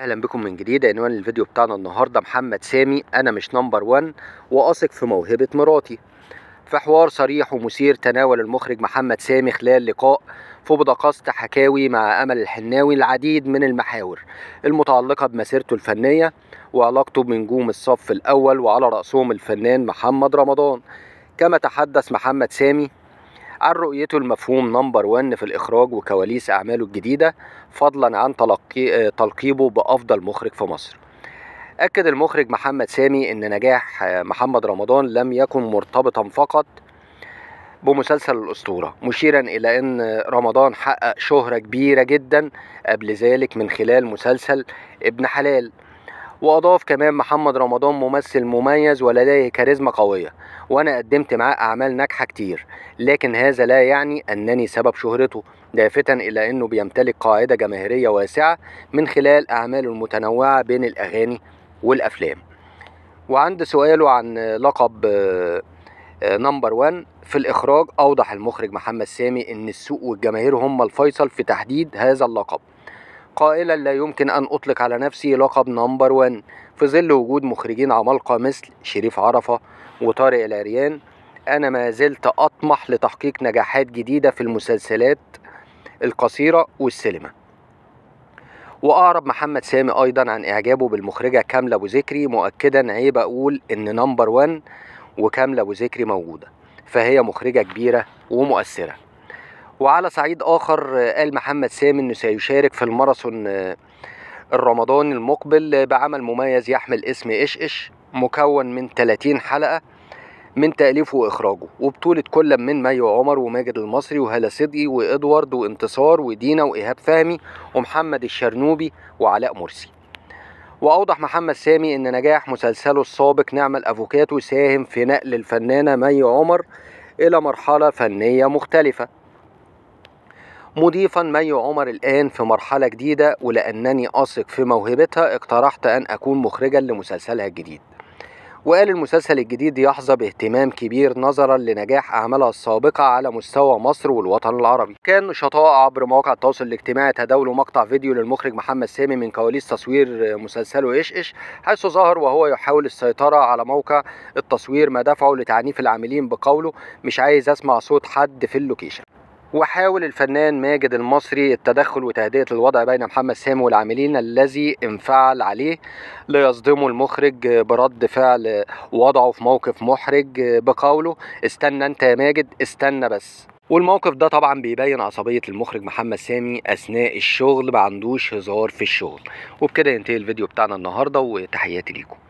اهلا بكم من جديد عنوان الفيديو بتاعنا النهارده محمد سامي انا مش نمبر 1 واثق في موهبه مراتي في حوار صريح ومثير تناول المخرج محمد سامي خلال لقاء في بودكاست حكاوي مع امل الحناوي العديد من المحاور المتعلقه بمسيرته الفنيه وعلاقته بنجوم الصف الاول وعلى راسهم الفنان محمد رمضان كما تحدث محمد سامي عن رؤيته المفهوم نمبر 1 في الإخراج وكواليس أعماله الجديدة فضلا عن تلقي تلقيبه بأفضل مخرج في مصر أكد المخرج محمد سامي أن نجاح محمد رمضان لم يكن مرتبطا فقط بمسلسل الأسطورة مشيرا إلى أن رمضان حقق شهرة كبيرة جدا قبل ذلك من خلال مسلسل ابن حلال واضاف كمان محمد رمضان ممثل مميز ولديه كاريزما قويه وانا قدمت معاه اعمال ناجحه كتير لكن هذا لا يعني انني سبب شهرته لافتا الى انه بيمتلك قاعده جماهيريه واسعه من خلال اعماله المتنوعه بين الاغاني والافلام وعند سؤاله عن لقب آه، نمبر 1 في الإخراج أوضح المخرج محمد سامي إن السوق والجماهير هم الفيصل في تحديد هذا اللقب قائلا لا يمكن أن أطلق على نفسي لقب نمبر 1 في ظل وجود مخرجين عمالقة مثل شريف عرفة وطارق العريان أنا ما زلت أطمح لتحقيق نجاحات جديدة في المسلسلات القصيرة والسينما وأعرب محمد سامي أيضا عن إعجابه بالمخرجة كاملة أبو ذكري مؤكدا عيب أقول إن نمبر 1 وكاملة أبو ذكري موجودة فهي مخرجة كبيرة ومؤثرة وعلى صعيد آخر قال محمد سامي أنه سيشارك في الماراثون آه، الرمضاني المقبل بعمل مميز يحمل اسم إش إش مكون من 30 حلقة من تأليفه وإخراجه وبطولة كل من مي عمر وماجد المصري وهلا صدقي وإدوارد وانتصار ودينا وإيهاب فهمي ومحمد الشرنوبي وعلاء مرسي وأوضح محمد سامي أن نجاح مسلسله السابق نعم الأفوكاتو ساهم في نقل الفنانة مي عمر إلى مرحلة فنية مختلفة مضيفا مي عمر الآن في مرحلة جديدة ولأنني أثق في موهبتها اقترحت أن أكون مخرجا لمسلسلها الجديد وقال المسلسل الجديد يحظى باهتمام كبير نظرا لنجاح أعمالها السابقة على مستوى مصر والوطن العربي كان نشطاء عبر مواقع التواصل الاجتماعي تداولوا مقطع فيديو للمخرج محمد سامي من كواليس تصوير مسلسله إيش إيش حيث ظهر وهو يحاول السيطرة على موقع التصوير ما دفعه لتعنيف العاملين بقوله مش عايز أسمع صوت حد في اللوكيشن وحاول الفنان ماجد المصري التدخل وتهدئة الوضع بين محمد سامي والعاملين الذي انفعل عليه ليصدمه المخرج برد فعل وضعه في موقف محرج بقوله استنى انت يا ماجد استنى بس والموقف ده طبعا بيبين عصبية المخرج محمد سامي أثناء الشغل ما عندوش هزار في الشغل وبكده ينتهي الفيديو بتاعنا النهاردة وتحياتي ليكم